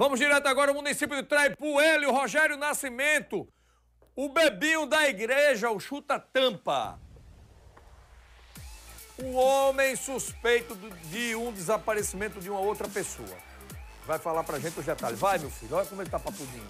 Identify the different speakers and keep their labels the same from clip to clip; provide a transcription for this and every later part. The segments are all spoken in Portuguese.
Speaker 1: Vamos direto agora ao município de Traipu, Hélio o Rogério Nascimento, o bebinho da igreja, o chuta-tampa. o homem suspeito de um desaparecimento de uma outra pessoa. Vai falar pra gente os detalhes. Vai, meu filho, olha como ele tá papudinho.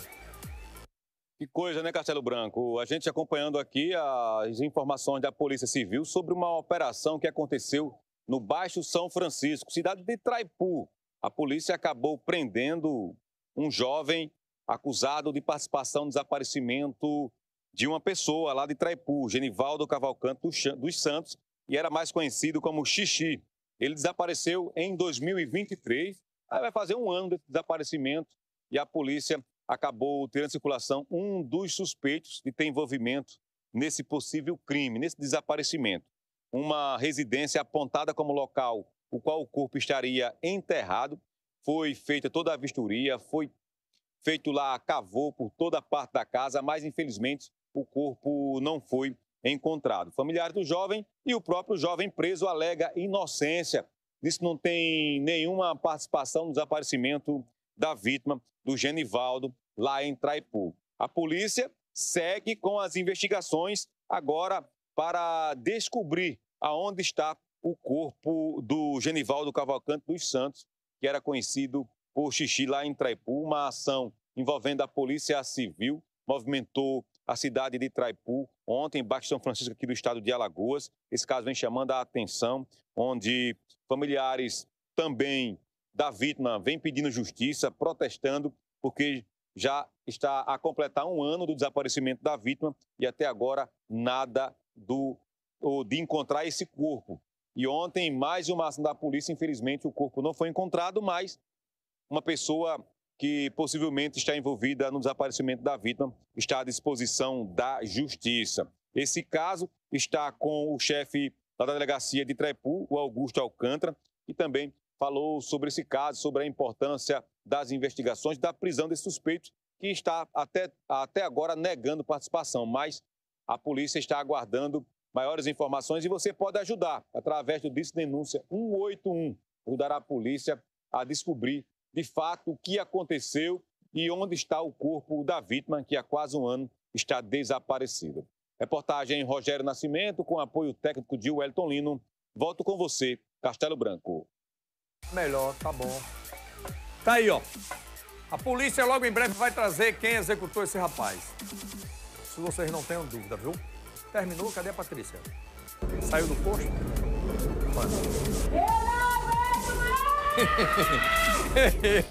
Speaker 2: Que coisa, né, Castelo Branco? A gente acompanhando aqui as informações da Polícia Civil sobre uma operação que aconteceu no Baixo São Francisco, cidade de Traipu a polícia acabou prendendo um jovem acusado de participação no desaparecimento de uma pessoa lá de Traipu, Genivaldo Cavalcante dos Santos, e era mais conhecido como Xixi. Ele desapareceu em 2023, aí vai fazer um ano desse desaparecimento, e a polícia acabou tendo em circulação um dos suspeitos de ter envolvimento nesse possível crime, nesse desaparecimento. Uma residência apontada como local o qual o corpo estaria enterrado. Foi feita toda a vistoria, foi feito lá cavou por toda a parte da casa, mas infelizmente o corpo não foi encontrado. Familiares do jovem e o próprio jovem preso alega inocência. Diz que não tem nenhuma participação no desaparecimento da vítima, do Genivaldo, lá em Traipu. A polícia segue com as investigações agora para descobrir aonde está o corpo do Genivaldo Cavalcante dos Santos, que era conhecido por xixi lá em Traipu. Uma ação envolvendo a Polícia Civil movimentou a cidade de Traipu ontem, embaixo de São Francisco, aqui do estado de Alagoas. Esse caso vem chamando a atenção, onde familiares também da vítima vêm pedindo justiça, protestando, porque já está a completar um ano do desaparecimento da vítima e até agora nada do ou de encontrar esse corpo. E ontem, mais uma ação da polícia. Infelizmente, o corpo não foi encontrado, mas uma pessoa que possivelmente está envolvida no desaparecimento da vítima está à disposição da justiça. Esse caso está com o chefe da delegacia de Trepu, o Augusto Alcântara, e também falou sobre esse caso, sobre a importância das investigações, da prisão desse suspeito, que está até, até agora negando participação, mas a polícia está aguardando Maiores informações e você pode ajudar através do Disque Denúncia 181. Ajudar a polícia a descobrir de fato o que aconteceu e onde está o corpo da vítima, que há quase um ano está desaparecido. Reportagem Rogério Nascimento, com apoio técnico de Wellington Lino. Volto com você, Castelo Branco.
Speaker 1: Melhor, tá bom. Tá aí, ó. A polícia logo em breve vai trazer quem executou esse rapaz. Se vocês não tenham dúvida, viu? Terminou, cadê a Patrícia? Saiu do posto? Mano. Eu não aguento mais!